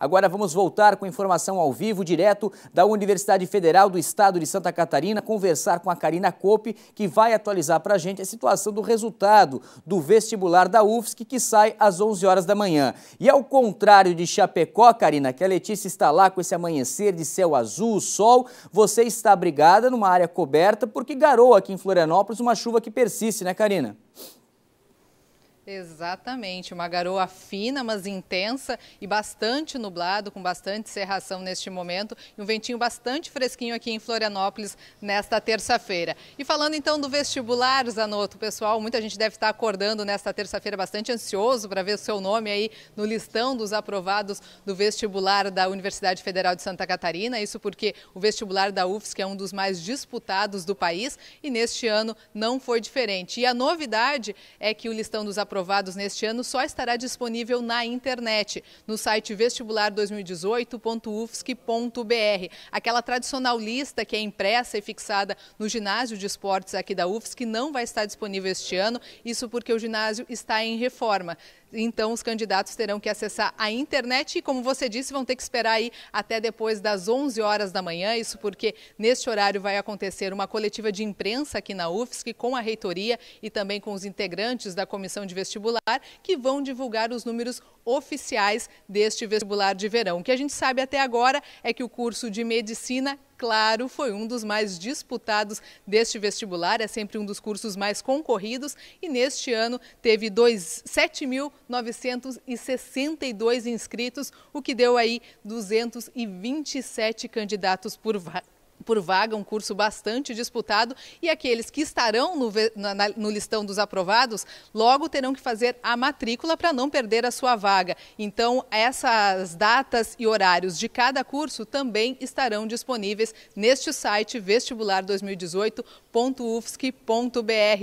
Agora vamos voltar com informação ao vivo, direto da Universidade Federal do Estado de Santa Catarina, conversar com a Karina Cope, que vai atualizar para a gente a situação do resultado do vestibular da UFSC, que sai às 11 horas da manhã. E ao contrário de Chapecó, Karina, que a Letícia está lá com esse amanhecer de céu azul, sol, você está abrigada numa área coberta, porque garou aqui em Florianópolis uma chuva que persiste, né, Karina? Exatamente, uma garoa fina, mas intensa e bastante nublado, com bastante cerração neste momento, e um ventinho bastante fresquinho aqui em Florianópolis nesta terça-feira. E falando então do vestibular, Zanotto, pessoal, muita gente deve estar acordando nesta terça-feira bastante ansioso para ver o seu nome aí no listão dos aprovados do vestibular da Universidade Federal de Santa Catarina, isso porque o vestibular da UFSC é um dos mais disputados do país e neste ano não foi diferente. E a novidade é que o listão dos aprovados aprovados neste ano só estará disponível na internet, no site vestibular2018.ufsc.br. Aquela tradicional lista que é impressa e fixada no ginásio de esportes aqui da UFSC não vai estar disponível este ano, isso porque o ginásio está em reforma. Então, os candidatos terão que acessar a internet e, como você disse, vão ter que esperar aí até depois das 11 horas da manhã. Isso porque neste horário vai acontecer uma coletiva de imprensa aqui na UFSC com a reitoria e também com os integrantes da comissão de vestibular que vão divulgar os números oficiais deste vestibular de verão. O que a gente sabe até agora é que o curso de medicina claro, foi um dos mais disputados deste vestibular, é sempre um dos cursos mais concorridos e neste ano teve 7.962 inscritos, o que deu aí 227 candidatos por vaga por vaga, um curso bastante disputado, e aqueles que estarão no, no listão dos aprovados logo terão que fazer a matrícula para não perder a sua vaga. Então, essas datas e horários de cada curso também estarão disponíveis neste site vestibular2018.ufsc.br.